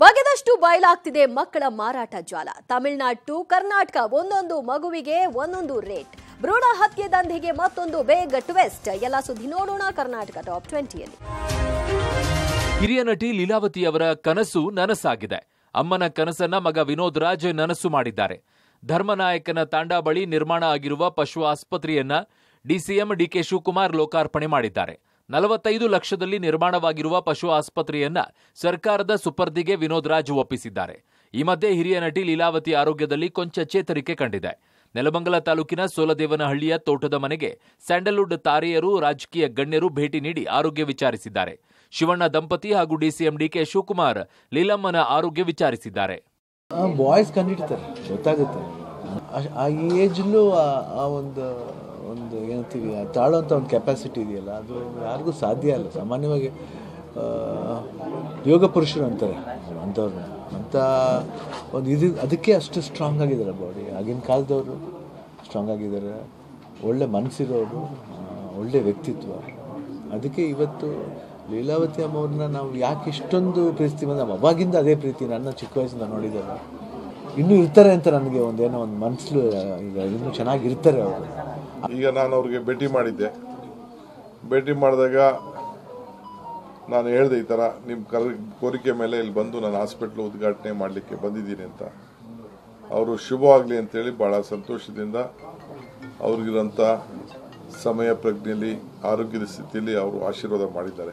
ಬಗೆದಷ್ಟು ಬಯಲಾಗ್ತಿದೆ ಮಕ್ಕಳ ಮಾರಾಟ ಜಾಲ ತಮಿಳುನಾಡು ಟು ಕರ್ನಾಟಕ ಒಂದೊಂದು ಮಗುವಿಗೆ ಒಂದೊಂದು ರೇಟ್ ಭ್ರೂಣ ಹತ್ಯೆ ದಂಧೆಗೆ ಮತ್ತೊಂದು ಬೇಗ ಟ್ವೆಸ್ಟ್ ಎಲ್ಲ ಸುದ್ದಿ ನೋಡೋಣ ಕರ್ನಾಟಕ ಟಾಪ್ ಟ್ವೆಂಟಿಯಲ್ಲಿ ಹಿರಿಯ ನಟಿ ಲೀಲಾವತಿ ಅವರ ಕನಸು ನನಸಾಗಿದೆ ಅಮ್ಮನ ಕನಸನ್ನ ಮಗ ವಿನೋದ್ ರಾಜ್ ನನಸು ಮಾಡಿದ್ದಾರೆ ಧರ್ಮನಾಯಕನ ತಾಂಡಾ ಬಳಿ ನಿರ್ಮಾಣ ಆಗಿರುವ ಪಶು ಆಸ್ಪತ್ರೆಯನ್ನ ಡಿಸಿಎಂ ಡಿಕೆ ಶಿವಕುಮಾರ್ ಲೋಕಾರ್ಪಣೆ ಮಾಡಿದ್ದಾರೆ ನಲವತ್ತೈದು ಲಕ್ಷದಲ್ಲಿ ನಿರ್ಮಾಣವಾಗಿರುವ ಪಶು ಆಸ್ಪತ್ರೆಯನ್ನ ಸರ್ಕಾರದ ಸುಪರ್ದಿಗೆ ವಿನೋದ್ ರಾಜ್ ಒಪ್ಪಿಸಿದ್ದಾರೆ ಈ ಮಧ್ಯೆ ಹಿರಿಯ ನಟಿ ಲೀಲಾವತಿ ಆರೋಗ್ಯದಲ್ಲಿ ಕೊಂಚ ಚೇತರಿಕೆ ಕಂಡಿದೆ ನೆಲಮಂಗಲ ತಾಲೂಕಿನ ಸೋಲದೇವನಹಳ್ಳಿಯ ತೋಟದ ಮನೆಗೆ ಸ್ಯಾಂಡಲ್ವುಡ್ ತಾರೆಯರು ರಾಜಕೀಯ ಗಣ್ಯರು ಭೇಟಿ ನೀಡಿ ಆರೋಗ್ಯ ವಿಚಾರಿಸಿದ್ದಾರೆ ಶಿವಣ್ಣ ದಂಪತಿ ಹಾಗೂ ಡಿಸಿಎಂ ಡಿಕೆ ಶಿವಕುಮಾರ್ ಲೀಲಮ್ಮನ ಆರೋಗ್ಯ ವಿಚಾರಿಸಿದ್ದಾರೆ ಬಾಯ್ಸ್ ಗೊತ್ತಾಗುತ್ತೆ ಆ ಏಜ್ಲೂ ಆ ಒಂದು ಒಂದು ಏನಂತೀವಿ ತಾಳುವಂಥ ಒಂದು ಕೆಪಾಸಿಟಿ ಇದೆಯಲ್ಲ ಅದು ಯಾರಿಗೂ ಸಾಧ್ಯ ಅಲ್ಲ ಸಾಮಾನ್ಯವಾಗಿ ಯೋಗ ಪುರುಷರು ಅಂತಾರೆ ಅಂಥವ್ರನ್ನ ಅಂಥ ಒಂದು ಇದು ಅದಕ್ಕೆ ಅಷ್ಟು ಸ್ಟ್ರಾಂಗ್ ಆಗಿದ್ದಾರೆ ಬಾಡಿ ಆಗಿನ ಕಾಲದವರು ಸ್ಟ್ರಾಂಗ್ ಆಗಿದ್ದಾರೆ ಒಳ್ಳೆ ಮನಸ್ಸಿರೋರು ಒಳ್ಳೆ ವ್ಯಕ್ತಿತ್ವ ಅದಕ್ಕೆ ಇವತ್ತು ಲೀಲಾವತಿ ಅಮ್ಮವ್ರನ್ನ ನಾವು ಯಾಕೆ ಇಷ್ಟೊಂದು ಪ್ರೀತಿ ಬಂದ ಅವಾಗಿಂದ ಅದೇ ಪ್ರೀತಿ ನನ್ನ ಚಿಕ್ಕ ವಯಸ್ಸಿಂದ ನೋಡಿದ್ದಾರೆ ಇನ್ನೂ ಇರ್ತಾರೆ ಅಂತ ನನಗೆ ಒಂದೇನೋ ಒಂದು ಮನಸ್ಸು ಈಗ ಇನ್ನೂ ಚೆನ್ನಾಗಿರ್ತಾರೆ ಅವರು ಈಗ ನಾನು ಅವ್ರಿಗೆ ಭೇಟಿ ಮಾಡಿದ್ದೆ ಭೇಟಿ ಮಾಡಿದಾಗ ನಾನು ಹೇಳಿದೆ ಈ ಥರ ನಿಮ್ಮ ಕರ್ ಕೋರಿಕೆ ಮೇಲೆ ಇಲ್ಲಿ ಬಂದು ನಾನು ಹಾಸ್ಪಿಟ್ಲು ಉದ್ಘಾಟನೆ ಮಾಡಲಿಕ್ಕೆ ಬಂದಿದ್ದೀನಿ ಅಂತ ಅವರು ಶುಭವಾಗಲಿ ಅಂತೇಳಿ ಭಾಳ ಸಂತೋಷದಿಂದ ಅವ್ರಿಗಿರೋಂಥ ಸಮಯ ಪ್ರಜ್ಞೆಯಲ್ಲಿ ಆರೋಗ್ಯದ ಸ್ಥಿತಿಯಲ್ಲಿ ಅವರು ಆಶೀರ್ವಾದ ಮಾಡಿದ್ದಾರೆ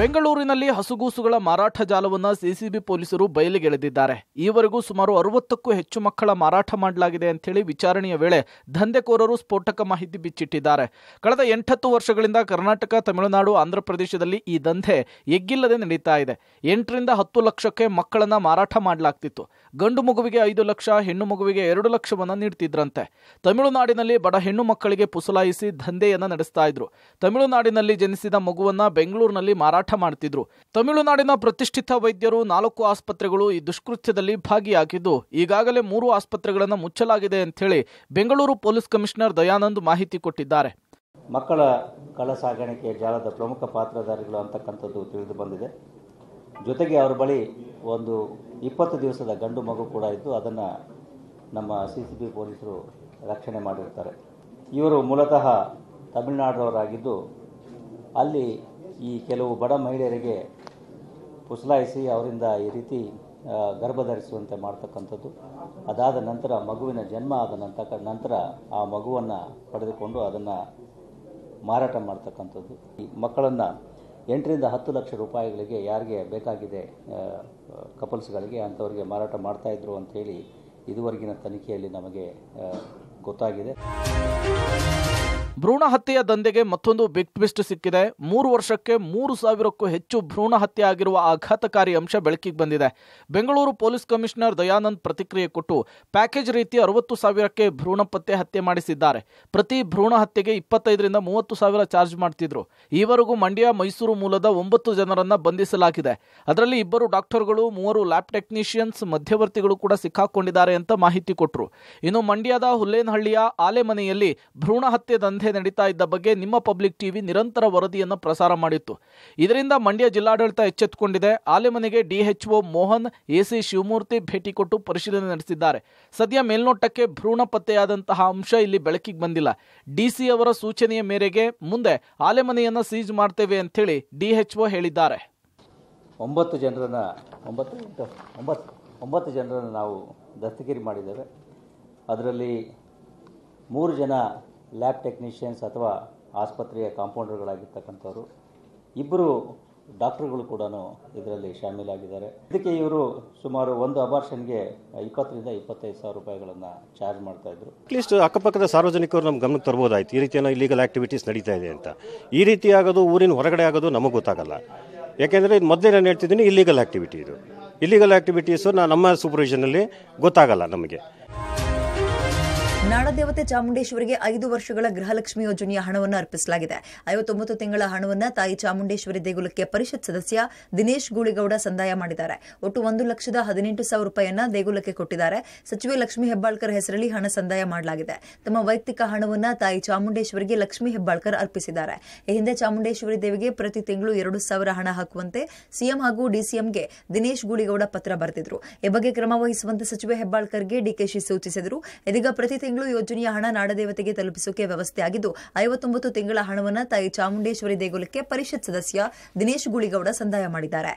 ಬೆಂಗಳೂರಿನಲ್ಲಿ ಹಸುಗೂಸುಗಳ ಮಾರಾಟ ಜಾಲವನ್ನು ಸಿಸಿಬಿ ಪೊಲೀಸರು ಬಯಲಿಗೆಳೆದಿದ್ದಾರೆ ಈವರೆಗೂ ಸುಮಾರು ಅರವತ್ತಕ್ಕೂ ಹೆಚ್ಚು ಮಕ್ಕಳ ಮಾರಾಟ ಮಾಡಲಾಗಿದೆ ಅಂತೇಳಿ ವಿಚಾರಣೆಯ ವೇಳೆ ದಂಧೆಕೋರರು ಸ್ಫೋಟಕ ಮಾಹಿತಿ ಬಿಚ್ಚಿಟ್ಟಿದ್ದಾರೆ ಕಳೆದ ಎಂಟತ್ತು ವರ್ಷಗಳಿಂದ ಕರ್ನಾಟಕ ತಮಿಳುನಾಡು ಆಂಧ್ರಪ್ರದೇಶದಲ್ಲಿ ಈ ದಂಧೆ ಎಗ್ಗಿಲ್ಲದೆ ನಡೀತಾ ಇದೆ ಎಂಟರಿಂದ ಹತ್ತು ಲಕ್ಷಕ್ಕೆ ಮಕ್ಕಳನ್ನ ಮಾರಾಟ ಮಾಡಲಾಗ್ತಿತ್ತು ಗಂಡು ಮಗುವಿಗೆ ಐದು ಲಕ್ಷ ಹೆಣ್ಣು ಮಗುವಿಗೆ ಎರಡು ಲಕ್ಷವನ್ನು ನೀಡ್ತಿದ್ರಂತೆ ತಮಿಳುನಾಡಿನಲ್ಲಿ ಬಡ ಹೆಣ್ಣು ಮಕ್ಕಳಿಗೆ ಪುಸಲಾಯಿಸಿ ದಂಧೆಯನ್ನು ನಡೆಸ್ತಾ ಇದ್ರು ತಮಿಳುನಾಡಿನಲ್ಲಿ ಜನಿಸಿದ ಮಗುವನ್ನ ಬೆಂಗಳೂರಿನಲ್ಲಿ ಮಾರಾಟ ಮಾಡ್ತಿದ್ರು ತಮಿಳುನಾಡಿನ ಪ್ರತಿಷ್ಠಿತ ವೈದ್ಯರು ನಾಲ್ಕು ಆಸ್ಪತ್ರೆಗಳು ಈ ದುಷ್ಕೃತ್ಯದಲ್ಲಿ ಭಾಗಿಯಾಗಿದ್ದು ಈಗಾಗಲೇ ಮೂರು ಆಸ್ಪತ್ರೆಗಳನ್ನು ಮುಚ್ಚಲಾಗಿದೆ ಅಂತೇಳಿ ಬೆಂಗಳೂರು ಪೊಲೀಸ್ ಕಮಿಷನರ್ ದಯಾನಂದ್ ಮಾಹಿತಿ ಕೊಟ್ಟಿದ್ದಾರೆ ಮಕ್ಕಳ ಕಳ ಜಾಲದ ಪ್ರಮುಖ ಪಾತ್ರಧಾರಿಗಳು ಅಂತಕ್ಕಂಥದ್ದು ತಿಳಿದು ಬಂದಿದೆ ಜೊತೆಗೆ ಅವರ ಬಳಿ ಒಂದು ಇಪ್ಪತ್ತು ದಿವಸದ ಗಂಡು ಮಗು ಕೂಡ ಇದ್ದು ಅದನ್ನು ನಮ್ಮ ಸಿ ಸಿ ಬಿ ಪೊಲೀಸರು ರಕ್ಷಣೆ ಮಾಡಿರ್ತಾರೆ ಇವರು ಮೂಲತಃ ತಮಿಳುನಾಡರವರಾಗಿದ್ದು ಅಲ್ಲಿ ಈ ಕೆಲವು ಬಡ ಮಹಿಳೆಯರಿಗೆ ಪುಸಲಾಯಿಸಿ ಅವರಿಂದ ಈ ರೀತಿ ಗರ್ಭಧರಿಸುವಂತೆ ಧರಿಸುವಂತೆ ಮಾಡ್ತಕ್ಕಂಥದ್ದು ಅದಾದ ನಂತರ ಮಗುವಿನ ಜನ್ಮ ಆದ ನಂತರ ನಂತರ ಆ ಮಗುವನ್ನು ಪಡೆದುಕೊಂಡು ಅದನ್ನು ಮಾರಾಟ ಮಾಡ್ತಕ್ಕಂಥದ್ದು ಈ ಮಕ್ಕಳನ್ನು ಎಂಟರಿಂದ ಹತ್ತು ಲಕ್ಷ ರೂಪಾಯಿಗಳಿಗೆ ಯಾರಿಗೆ ಬೇಕಾಗಿದೆ ಕಪಲ್ಸ್ಗಳಿಗೆ ಅಂಥವ್ರಿಗೆ ಮಾರಾಟ ಅಂತ ಹೇಳಿ ಇದುವರೆಗಿನ ತನಿಖೆಯಲ್ಲಿ ನಮಗೆ ಗೊತ್ತಾಗಿದೆ ಭ್ರೂಣ ಹತ್ಯೆಯ ದಂಧೆಗೆ ಮತ್ತೊಂದು ಬಿಗ್ ಟ್ವಿಸ್ಟ್ ಸಿಕ್ಕಿದೆ ಮೂರು ವರ್ಷಕ್ಕೆ ಮೂರು ಸಾವಿರಕ್ಕೂ ಹೆಚ್ಚು ಭ್ರೂಣ ಹತ್ಯೆ ಆಗಿರುವ ಆಘಾತಕಾರಿ ಅಂಶ ಬೆಳಕಿಗೆ ಬಂದಿದೆ ಬೆಂಗಳೂರು ಪೊಲೀಸ್ ಕಮಿಷನರ್ ದಯಾನಂದ್ ಪ್ರತಿಕ್ರಿಯೆ ಕೊಟ್ಟು ಪ್ಯಾಕೇಜ್ ರೀತಿ ಅರವತ್ತು ಸಾವಿರಕ್ಕೆ ಭ್ರೂಣ ಪತ್ತೆ ಹತ್ಯೆ ಮಾಡಿಸಿದ್ದಾರೆ ಪ್ರತಿ ಭ್ರೂಣ ಹತ್ಯೆಗೆ ಇಪ್ಪತ್ತೈದರಿಂದ ಮೂವತ್ತು ಸಾವಿರ ಚಾರ್ಜ್ ಮಾಡ್ತಿದ್ರು ಈವರೆಗೂ ಮಂಡ್ಯ ಮೈಸೂರು ಮೂಲದ ಒಂಬತ್ತು ಜನರನ್ನ ಬಂಧಿಸಲಾಗಿದೆ ಅದರಲ್ಲಿ ಇಬ್ಬರು ಡಾಕ್ಟರ್ಗಳು ಮೂವರು ಲ್ಯಾಬ್ ಟೆಕ್ನಿಷಿಯನ್ಸ್ ಮಧ್ಯವರ್ತಿಗಳು ಕೂಡ ಸಿಕ್ಕಾಕೊಂಡಿದ್ದಾರೆ ಅಂತ ಮಾಹಿತಿ ಕೊಟ್ಟರು ಇನ್ನು ಮಂಡ್ಯದ ಹುಲ್ಲೇನಹಳ್ಳಿಯ ಆಲೆಮನೆಯಲ್ಲಿ ಭ್ರೂಣ ಹತ್ಯೆ ದಂಧೆ ಸ್ಪರ್ಧೆ ನಡೀತಾ ಇದ್ದ ಬಗ್ಗೆ ನಿಮ್ಮ ಪಬ್ಲಿಕ್ ಟಿವಿ ನಿರಂತರ ವರದಿಯನ್ನು ಪ್ರಸಾರ ಮಾಡಿತ್ತು ಇದರಿಂದ ಮಂಡ್ಯ ಜಿಲ್ಲಾಡಳಿತ ಎಚ್ಚೆತ್ತುಕೊಂಡಿದೆ ಆಲೆಮನೆಗೆ ಡಿಎಚ್ಒ ಮೋಹನ್ ಎಸಿ ಶಿವಮೂರ್ತಿ ಭೇಟಿ ಕೊಟ್ಟು ಪರಿಶೀಲನೆ ನಡೆಸಿದ್ದಾರೆ ಸದ್ಯ ಮೇಲ್ನೋಟಕ್ಕೆ ಭ್ರೂಣ ಪತ್ತೆಯಾದಂತಹ ಅಂಶ ಇಲ್ಲಿ ಬೆಳಕಿಗೆ ಬಂದಿಲ್ಲ ಡಿಸಿ ಅವರ ಸೂಚನೆಯ ಮೇರೆಗೆ ಮುಂದೆ ಆಲೆಮನೆಯನ್ನು ಸೀಜ್ ಮಾಡ್ತೇವೆ ಅಂತೇಳಿ ಡಿಎಚ್ಒ ಹೇಳಿದ್ದಾರೆ ಒಂಬತ್ತು ಜನರನ್ನು ಒಂಬತ್ತು ಒಂಬತ್ತು ಒಂಬತ್ತು ಜನರನ್ನು ನಾವು ದಸ್ತಗಿರಿ ಮಾಡಿದ್ದೇವೆ ಅದರಲ್ಲಿ ಮೂರು ಜನ ಲ್ಯಾಬ್ ಟೆಕ್ನಿಷಿಯನ್ಸ್ ಅಥವಾ ಆಸ್ಪತ್ರೆಯ ಕಾಂಪೌಂಡರ್ಗಳಾಗಿರ್ತಕ್ಕಂಥವ್ರು ಇಬ್ಬರು ಡಾಕ್ಟ್ರುಗಳು ಕೂಡ ಇದರಲ್ಲಿ ಶಾಮೀಲಾಗಿದ್ದಾರೆ ಇದಕ್ಕೆ ಇವರು ಸುಮಾರು ಒಂದು ಅಬಾರ್ಷನ್ಗೆ ಇಪ್ಪತ್ತರಿಂದ ಇಪ್ಪತ್ತೈದು ಸಾವಿರ ರೂಪಾಯಿಗಳನ್ನು ಚಾರ್ಜ್ ಮಾಡ್ತಾ ಇದ್ರು ಅಟ್ಲೀಸ್ಟ್ ಅಕ್ಕಪಕ್ಕದ ಸಾರ್ವಜನಿಕರು ನಮ್ಮ ಗಮನಕ್ಕೆ ತರ್ಬೋದಾಯ್ತು ಈ ರೀತಿಯ ಇಲ್ಲಿಗಲ್ ಆಕ್ಟಿವಿಟೀಸ್ ನಡೀತಾ ಇದೆ ಅಂತ ಈ ರೀತಿ ಆಗೋದು ಊರಿನ ಹೊರಗಡೆ ಆಗೋದು ನಮಗೆ ಗೊತ್ತಾಗಲ್ಲ ಯಾಕೆಂದರೆ ಇದು ಮೊದಲೇ ನಾನು ಹೇಳ್ತಿದ್ದೀನಿ ಇಲ್ಲಿಗಲ್ ಆಕ್ಟಿವಿಟಿ ಇದು ಇಲ್ಲಿಗಲ್ ಆಕ್ಟಿವಿಟೀಸು ನಾ ನಮ್ಮ ಸೂಪರ್ವಿಷನಲ್ಲಿ ಗೊತ್ತಾಗಲ್ಲ ನಮಗೆ ನಾಡದೇವತೆ ಚಾಮುಂಡೇಶ್ವರಿಗೆ ಐದು ವರ್ಷಗಳ ಗೃಹಲಕ್ಷ್ಮಿ ಯೋಜನೆಯ ಹಣವನ್ನು ಅರ್ಪಿಸಲಾಗಿದೆ ಐವತ್ತೊಂಬತ್ತು ತಿಂಗಳ ಹಣವನ್ನು ತಾಯಿ ಚಾಮುಂಡೇಶ್ವರಿ ದೇಗುಲಕ್ಕೆ ಪರಿಷತ್ ಸದಸ್ಯ ದಿನೇಶ್ ಗೂಳಿಗೌಡ ಸಂದಾಯ ಮಾಡಿದ್ದಾರೆ ಒಟ್ಟು ಒಂದು ಲಕ್ಷದ ಹದಿನೆಂಟು ಸಾವಿರ ರೂಪಾಯಿಯನ್ನ ದೇಗುಲಕ್ಕೆ ಕೊಟ್ಟಿದ್ದಾರೆ ಸಚಿವೆ ಲಕ್ಷ್ಮೀ ಹೆಬ್ಬಾಳ್ಕರ್ ಹೆಸರಲ್ಲಿ ಹಣ ಸಂದಾಯ ಮಾಡಲಾಗಿದೆ ತಮ್ಮ ವೈಯಕ್ತಿಕ ಹಣವನ್ನು ತಾಯಿ ಚಾಮುಂಡೇಶ್ವರಿಗೆ ಲಕ್ಷ್ಮೀ ಹೆಬ್ಬಾಳ್ಕರ್ ಅರ್ಪಿಸಿದ್ದಾರೆ ಈ ಹಿಂದೆ ಚಾಮುಂಡೇಶ್ವರಿ ದೇವಿಗೆ ಪ್ರತಿ ತಿಂಗಳು ಎರಡು ಸಾವಿರ ಹಣ ಹಾಕುವಂತೆ ಸಿಎಂ ಹಾಗೂ ಡಿಸಿಎಂಗೆ ದಿನೇಶ್ ಗೂಳಿಗೌಡ ಪತ್ರ ಬರೆದಿದ್ರು ಈ ಬಗ್ಗೆ ಕ್ರಮ ವಹಿಸುವಂತೆ ಸಚಿವೆ ಹೆಬ್ಬಾಳ್ಕರ್ಗೆ ಡಿಕೆಶಿ ಸೂಚಿಸಿದರು ಇದೀಗ ಪ್ರತಿ ತಿಂಗಳು ಯೋಜನೆಯ ಹಣ ನಾಡದೇವತೆಗೆ ತಲುಪಿಸೋಕೆ ವ್ಯವಸ್ಥೆ ಆಗಿದ್ದು ಐವತ್ತೊಂಬತ್ತು ತಿಂಗಳ ಹಣವನ್ನು ತಾಯಿ ಚಾಮುಂಡೇಶ್ವರಿ ದೇಗುಲಕ್ಕೆ ಪರಿಷತ್ ಸದಸ್ಯ ದಿನೇಶ್ ಗುಳಿಗೌಡ ಸಂದಾಯ ಮಾಡಿದ್ದಾರೆ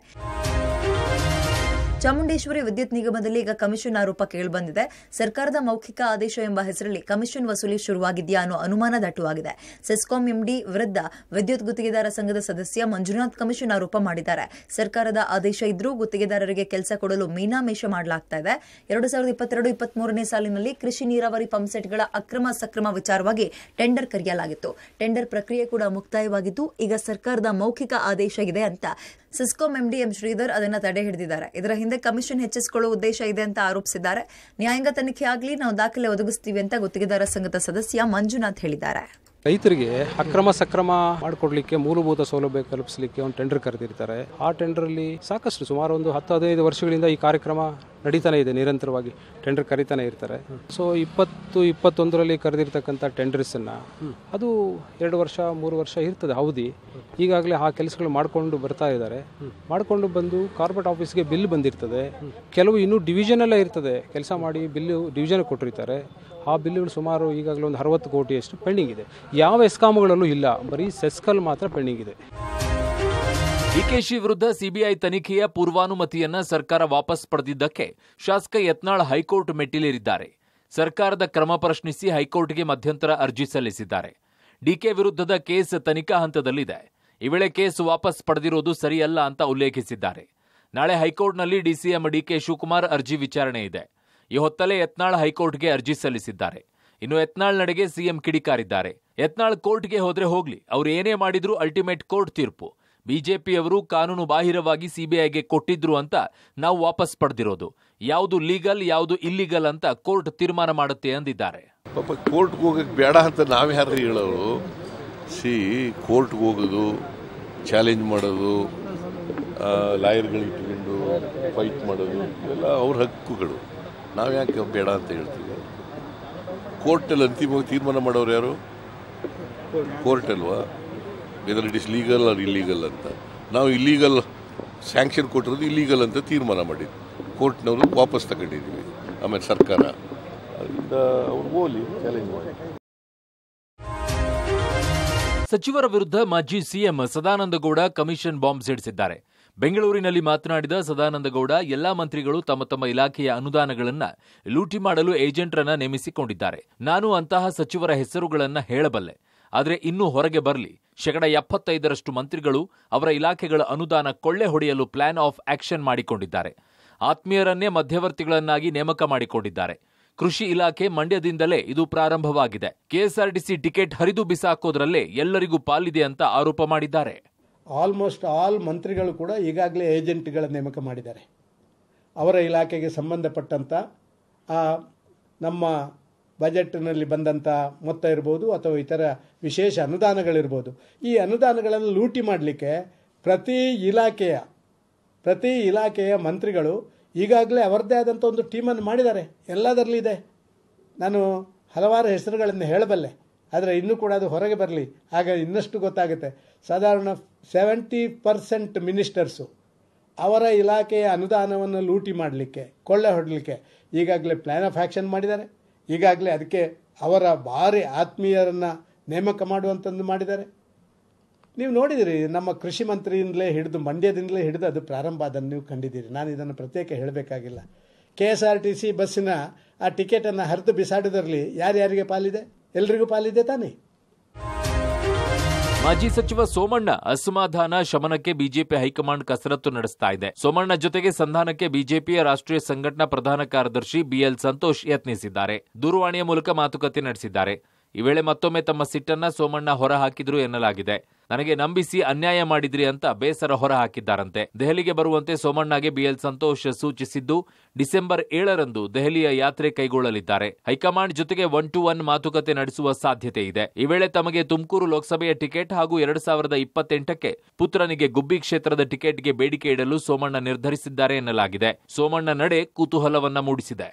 ಚಾಮುಂಡೇಶ್ವರಿ ವಿದ್ಯುತ್ ನಿಗಮದಲ್ಲಿ ಈಗ ಕಮಿಷನ್ ಆರೋಪ ಕೇಳಿಬಂದಿದೆ ಸರ್ಕಾರದ ಮೌಖಿಕ ಆದೇಶ ಎಂಬ ಹೆಸರಲ್ಲಿ ಕಮಿಷನ್ ವಸೂಲಿ ಶುರುವಾಗಿದೆಯಾ ಅನ್ನೋ ಅನುಮಾನ ದಟ್ಟುವಾಗಿದೆ ಸೆಸ್ಕಾಂ ಎಂಡಿ ವಿರುದ್ಧ ವಿದ್ಯುತ್ ಗುತ್ತಿಗೆದಾರ ಸಂಘದ ಸದಸ್ಯ ಮಂಜುನಾಥ್ ಕಮಿಷನ್ ಆರೋಪ ಮಾಡಿದ್ದಾರೆ ಸರ್ಕಾರದ ಆದೇಶ ಇದ್ರೂ ಗುತ್ತಿಗೆದಾರರಿಗೆ ಕೆಲಸ ಕೊಡಲು ಮೀನಾಮೇಷ ಮಾಡಲಾಗ್ತಾ ಇದೆ ಎರಡು ಸಾವಿರದ ಇಪ್ಪತ್ತೆರಡು ಮೂರನೇ ಸಾಲಿನಲ್ಲಿ ಕೃಷಿ ನೀರಾವರಿ ಪಂಪ್ಸೆಟ್ಗಳ ಅಕ್ರಮ ಸಕ್ರಮ ವಿಚಾರವಾಗಿ ಟೆಂಡರ್ ಕರೆಯಲಾಗಿತ್ತು ಟೆಂಡರ್ ಪ್ರಕ್ರಿಯೆ ಕೂಡ ಮುಕ್ತಾಯವಾಗಿದ್ದು ಈಗ ಸರ್ಕಾರದ ಮೌಖಿಕ ಆದೇಶ ಇದೆ ಅಂತ ಸಿಸ್ಕಾಂ ಎಂಡಿ ಎಂ ಶ್ರೀಧರ್ ಅದನ್ನ ತಡೆ ಹಿಡಿದಿದ್ದಾರೆ ಇದರ ಹಿಂದೆ ಮುಂದೆ ಕಮಿಷನ್ ಹೆಚ್ಚಿಸಿಕೊಳ್ಳುವ ಉದ್ದೇಶ ಇದೆ ಅಂತ ಆರೋಪಿಸಿದ್ದಾರೆ ನ್ಯಾಯಾಂಗ ತನಿಖೆ ಆಗಲಿ ನಾವು ದಾಖಲೆ ಒದಗಿಸ್ತೀವಿ ಅಂತ ಗುತ್ತಿಗೆದಾರ ಸಂಘದ ಸದಸ್ಯ ಮಂಜುನಾಥ್ ಹೇಳಿದ್ದಾರೆ ರೈತರಿಗೆ ಅಕ್ರಮ ಸಕ್ರಮ ಮಾಡಿಕೊಡ್ಲಿಕ್ಕೆ ಮೂಲಭೂತ ಸೌಲಭ್ಯ ಕಲ್ಪಿಸಲಿಕ್ಕೆ ಒಂದು ಟೆಂಡರ್ ಕರೆದಿರ್ತಾರೆ ಆ ಟೆಂಡರ್ ಅಲ್ಲಿ ಸಾಕಷ್ಟು ಸುಮಾರು ಒಂದು ಹತ್ತು ಹದಿನೈದು ವರ್ಷಗಳಿಂದ ಈ ಕಾರ್ಯಕ್ರಮ ನಡೀತಾನೆ ಇದೆ ನಿರಂತರವಾಗಿ ಟೆಂಡರ್ ಕರೀತಾನೆ ಇರ್ತಾರೆ ಸೊ ಇಪ್ಪತ್ತು ಇಪ್ಪತ್ತೊಂದರಲ್ಲಿ ಕರೆದಿರ್ತಕ್ಕಂಥ ಟೆಂಡರ್ಸನ್ನು ಅದು ಎರಡು ವರ್ಷ ಮೂರು ವರ್ಷ ಇರ್ತದೆ ಅವಧಿ ಈಗಾಗಲೇ ಆ ಕೆಲಸಗಳು ಮಾಡಿಕೊಂಡು ಬರ್ತಾ ಇದ್ದಾರೆ ಮಾಡಿಕೊಂಡು ಬಂದು ಕಾರ್ಪೊರೇಟ್ ಆಫೀಸ್ಗೆ ಬಿಲ್ ಬಂದಿರ್ತದೆ ಕೆಲವು ಇನ್ನೂ ಡಿವಿಷನಲ್ಲೇ ಇರ್ತದೆ ಕೆಲಸ ಮಾಡಿ ಬಿಲ್ಲು ಡಿವಿಷನ್ ಕೊಟ್ಟಿರ್ತಾರೆ ಆ ಬಿಲ್ಲುಗಳು ಸುಮಾರು ಈಗಾಗಲೇ ಒಂದು ಅರವತ್ತು ಕೋಟಿಯಷ್ಟು ಪೆಂಡಿಂಗ್ ಇದೆ ಯಾವ ಎಸ್ಕಾಮುಗಳಲ್ಲೂ ಇಲ್ಲ ಬರೀ ಸೆಸ್ಕಲ್ e ಮಾತ್ರ ಪೆಂಡಿಂಗ್ ಇದೆ ಡಿಕೆಶಿ ವಿರುದ್ಧ ಸಿಬಿಐ ತನಿಖೆಯ ಪೂರ್ವಾನುಮತಿಯನ್ನ ಸರ್ಕಾರ ವಾಪಸ್ ಪಡೆದಿದ್ದಕ್ಕೆ ಶಾಸಕ ಯತ್ನಾಳ್ ಹೈಕೋರ್ಟ್ ಮೆಟ್ಟಿಲೇರಿದ್ದಾರೆ ಸರ್ಕಾರದ ಕ್ರಮ ಪ್ರಶ್ನಿಸಿ ಹೈಕೋರ್ಟ್ಗೆ ಮಧ್ಯಂತರ ಅರ್ಜಿ ಸಲ್ಲಿಸಿದ್ದಾರೆ ಡಿಕೆ ವಿರುದ್ಧದ ಕೇಸ್ ತನಿಖಾ ಹಂತದಲ್ಲಿದೆ ಈ ವೇಳೆ ಕೇಸ್ ವಾಪಸ್ ಪಡೆದಿರುವುದು ಸರಿಯಲ್ಲ ಅಂತ ಉಲ್ಲೇಖಿಸಿದ್ದಾರೆ ನಾಳೆ ಹೈಕೋರ್ಟ್ನಲ್ಲಿ ಡಿಸಿಎಂ ಡಿಕೆ ಶಿವಕುಮಾರ್ ಅರ್ಜಿ ವಿಚಾರಣೆ ಇದೆ ಈ ಹೊತ್ತಲೇ ಯತ್ನಾಳ್ ಹೈಕೋರ್ಟ್ಗೆ ಅರ್ಜಿ ಸಲ್ಲಿಸಿದ್ದಾರೆ ಇನ್ನು ಯತ್ನಾಳ್ ನಡೆಗೆ ಸಿಎಂ ಕಿಡಿಕಾರಿದ್ದಾರೆ ಯತ್ನಾಳ್ ಕೋರ್ಟ್ಗೆ ಹೋದ್ರೆ ಹೋಗ್ಲಿ ಅವ್ರು ಏನೇ ಮಾಡಿದ್ರೂ ಅಲ್ಟಿಮೇಟ್ ಕೋರ್ಟ್ ತೀರ್ಪು ಬಿಜೆಪಿಯವರು ಕಾನೂನು ಬಾಹಿರವಾಗಿ ಸಿಬಿಐಗೆ ಕೊಟ್ಟಿದ್ರು ಅಂತ ನಾವು ವಾಪಸ್ ಪಡೆದಿರೋದು ಯಾವುದು ಲೀಗಲ್ ಯಾವುದು ಇಲ್ಲಿಗಲ್ ಅಂತ ಕೋರ್ಟ್ ತೀರ್ಮಾನ ಮಾಡುತ್ತೆ ಅಂದಿದ್ದಾರೆ ಪಾಪ ಕೋರ್ಟ್ಗೆ ಹೋಗಕ್ಕೆ ಬೇಡ ಅಂತ ನಾವು ಯಾರು ಹೇಳೋರು ಸಿ ಕೋರ್ಟ್ಗೆ ಹೋಗೋದು ಚಾಲೆಂಜ್ ಮಾಡೋದು ಇಟ್ಕೊಂಡು ಫೈಟ್ ಮಾಡೋದು ಎಲ್ಲ ಅವ್ರ ಹಕ್ಕುಗಳು ನಾವು ಯಾಕೆ ಬೇಡ ಅಂತ ಹೇಳ್ತೀವಿ ಕೋರ್ಟಲ್ಲಿ ಅಂತಿಮವಾಗಿ ತೀರ್ಮಾನ ಮಾಡೋರು ಯಾರು ಕೋರ್ಟ್ ಅಲ್ವಾ whether it is legal or illegal ಅಂತ ನಾವು ಇಲ್ಲೀಗಲ್ ಸ್ಯಾಂಕ್ಷನ್ ಕೊಟ್ಟಿರೋದು ಇಲ್ಲೀಗಲ್ ಅಂತ ತೀರ್ಮಾನ ಮಾಡಿದ್ವಿ ಕೋರ್ಟ್ನವರು ವಾಪಸ್ ತಗೊಂಡಿದ್ದೀವಿ ಆಮೇಲೆ ಸರ್ಕಾರ ಸಚಿವರ ವಿರುದ್ಧ ಮಾಜಿ ಸಿಎಂ ಸದಾನಂದಗೌಡ ಕಮಿಷನ್ ಬಾಂಬ್ ಸಿಡಿಸಿದ್ದಾರೆ ಬೆಂಗಳೂರಿನಲ್ಲಿ ಮಾತನಾಡಿದ ಸದಾನಂದಗೌಡ ಎಲ್ಲಾ ಮಂತ್ರಿಗಳು ತಮ್ಮ ತಮ್ಮ ಇಲಾಖೆಯ ಅನುದಾನಗಳನ್ನ ಲೂಟಿ ಮಾಡಲು ಏಜೆಂಟ್ರನ್ನ ನೇಮಿಸಿಕೊಂಡಿದ್ದಾರೆ ನಾನು ಅಂತಹ ಸಚಿವರ ಹೆಸರುಗಳನ್ನ ಹೇಳಬಲ್ಲೆ ಆದರೆ ಇನ್ನೂ ಹೊರಗೆ ಬರಲಿ ಶೇಕಡ ಎಪ್ಪತ್ತೈದರಷ್ಟು ಮಂತ್ರಿಗಳು ಅವರ ಇಲಾಖೆಗಳ ಅನುದಾನ ಕೊಳ್ಳೆ ಹೊಡೆಯಲು ಪ್ಲಾನ್ ಆಫ್ ಆಕ್ಷನ್ ಮಾಡಿಕೊಂಡಿದ್ದಾರೆ ಆತ್ಮೀಯರನ್ನೇ ಮಧ್ಯವರ್ತಿಗಳನ್ನಾಗಿ ನೇಮಕ ಮಾಡಿಕೊಂಡಿದ್ದಾರೆ ಕೃಷಿ ಇಲಾಖೆ ಮಂಡ್ಯದಿಂದಲೇ ಇದು ಪ್ರಾರಂಭವಾಗಿದೆ ಕೆಎಸ್ಆರ್ಟಿಸಿ ಟಿಕೆಟ್ ಹರಿದು ಬಿಸಾಕೋದ್ರಲ್ಲೇ ಎಲ್ಲರಿಗೂ ಪಾಲಿದೆ ಅಂತ ಆರೋಪ ಮಾಡಿದ್ದಾರೆ ಆಲ್ಮೋಸ್ಟ್ ಆಲ್ ಮಂತ್ರಿಗಳು ಕೂಡ ಈಗಾಗಲೇ ಏಜೆಂಟ್ಗಳ ನೇಮಕ ಮಾಡಿದ್ದಾರೆ ಅವರ ಇಲಾಖೆಗೆ ಸಂಬಂಧಪಟ್ಟಂಥ ನಮ್ಮ ಬಜೆಟ್ನಲ್ಲಿ ಬಂದಂಥ ಮೊತ್ತ ಇರ್ಬೋದು ಅಥವಾ ಇತರ ವಿಶೇಷ ಅನುದಾನಗಳಿರ್ಬೋದು ಈ ಅನುದಾನಗಳನ್ನು ಲೂಟಿ ಮಾಡಲಿಕ್ಕೆ ಪ್ರತಿ ಇಲಾಖೆಯ ಪ್ರತಿ ಇಲಾಖೆಯ ಮಂತ್ರಿಗಳು ಈಗಾಗಲೇ ಅವರದ್ದೇ ಆದಂಥ ಒಂದು ಟೀಮನ್ನು ಮಾಡಿದ್ದಾರೆ ಎಲ್ಲದರಲ್ಲಿ ಇದೆ ನಾನು ಹಲವಾರು ಹೆಸರುಗಳನ್ನು ಹೇಳಬಲ್ಲೆ ಆದರೆ ಇನ್ನೂ ಕೂಡ ಅದು ಹೊರಗೆ ಬರಲಿ ಆಗ ಇನ್ನಷ್ಟು ಗೊತ್ತಾಗುತ್ತೆ ಸಾಧಾರಣ ಸೆವೆಂಟಿ ಪರ್ಸೆಂಟ್ ಮಿನಿಸ್ಟರ್ಸು ಅವರ ಇಲಾಖೆಯ ಅನುದಾನವನ್ನು ಲೂಟಿ ಮಾಡಲಿಕ್ಕೆ ಕೊಳ್ಳೆ ಹೊಡಲಿಕ್ಕೆ ಈಗಾಗಲೇ ಪ್ಲ್ಯಾನ್ ಆಫ್ ಆ್ಯಕ್ಷನ್ ಮಾಡಿದ್ದಾರೆ ಈಗಾಗಲೇ ಅದಕ್ಕೆ ಅವರ ಭಾರಿ ಆತ್ಮೀಯರನ್ನು ನೇಮಕ ಮಾಡುವಂತಂದು ಮಾಡಿದ್ದಾರೆ ನೀವು ನೋಡಿದಿರಿ ನಮ್ಮ ಕೃಷಿ ಮಂತ್ರಿಯಿಂದಲೇ ಹಿಡಿದು ಮಂಡ್ಯದಿಂದಲೇ ಹಿಡಿದು ಅದು ಪ್ರಾರಂಭ ಅದನ್ನು ನೀವು ಕಂಡಿದ್ದೀರಿ ನಾನು ಇದನ್ನು ಪ್ರತ್ಯೇಕ ಹೇಳಬೇಕಾಗಿಲ್ಲ K S R T C ಬಸ್ಸಿನ ಆ ಟಿಕೆಟನ್ನು ಹರಿದು ಬಿಸಾಡಿದ್ರಲ್ಲಿ ಯಾರ್ಯಾರಿಗೆ ಪಾಲಿದೆ ಎಲ್ರಿಗೂ ಪಾಲಿದೆ ತಾನೇ ಮಾಜಿ ಸಚಿವ ಸೋಮಣ್ಣ ಅಸಮಾಧಾನ ಶಮನಕ್ಕೆ ಬಿಜೆಪಿ ಹೈಕಮಾಂಡ್ ಕಸರತ್ತು ನಡೆಸ್ತಾ ಇದೆ ಸೋಮಣ್ಣ ಜೊತೆಗೆ ಸಂಧಾನಕ್ಕೆ ಬಿಜೆಪಿಯ ರಾಷ್ಟ್ರೀಯ ಸಂಘಟನಾ ಪ್ರಧಾನ ಕಾರ್ಯದರ್ಶಿ ಬಿಎಲ್ ಸಂತೋಷ್ ಯತ್ನಿಸಿದ್ದಾರೆ ದೂರವಾಣಿಯ ಮೂಲಕ ಮಾತುಕತೆ ನಡೆಸಿದ್ದಾರೆ ಈ ವೇಳೆ ಮತ್ತೊಮ್ಮೆ ತಮ್ಮ ಸಿಟ್ಟನ್ನ ಸೋಮಣ್ಣ ಹೊರ ಹಾಕಿದ್ರು ಎನ್ನಲಾಗಿದೆ ನನಗೆ ನಂಬಿಸಿ ಅನ್ಯಾಯ ಮಾಡಿದ್ರಿ ಅಂತ ಬೇಸರ ಹೊರ ದೆಹಲಿಗೆ ಬರುವಂತೆ ಸೋಮಣ್ಣಗೆ ಬಿಎಲ್ ಸಂತೋಷ್ ಸೂಚಿಸಿದ್ದು ಡಿಸೆಂಬರ್ ಏಳರಂದು ದೆಹಲಿಯ ಯಾತ್ರೆ ಕೈಗೊಳ್ಳಲಿದ್ದಾರೆ ಹೈಕಮಾಂಡ್ ಜೊತೆಗೆ ಒನ್ ಟು ಒನ್ ಮಾತುಕತೆ ನಡೆಸುವ ಸಾಧ್ಯತೆ ಇದೆ ಈ ವೇಳೆ ತಮಗೆ ತುಮಕೂರು ಲೋಕಸಭೆಯ ಟಿಕೆಟ್ ಹಾಗೂ ಎರಡ್ ಸಾವಿರದ ಇಪ್ಪತ್ತೆಂಟಕ್ಕೆ ಪುತ್ರನಿಗೆ ಗುಬ್ಬಿ ಕ್ಷೇತ್ರದ ಟಿಕೆಟ್ಗೆ ಬೇಡಿಕೆ ಇಡಲು ಸೋಮಣ್ಣ ನಿರ್ಧರಿಸಿದ್ದಾರೆ ಎನ್ನಲಾಗಿದೆ ಸೋಮಣ್ಣ ನಡೆ ಕುತೂಹಲವನ್ನ ಮೂಡಿಸಿದೆ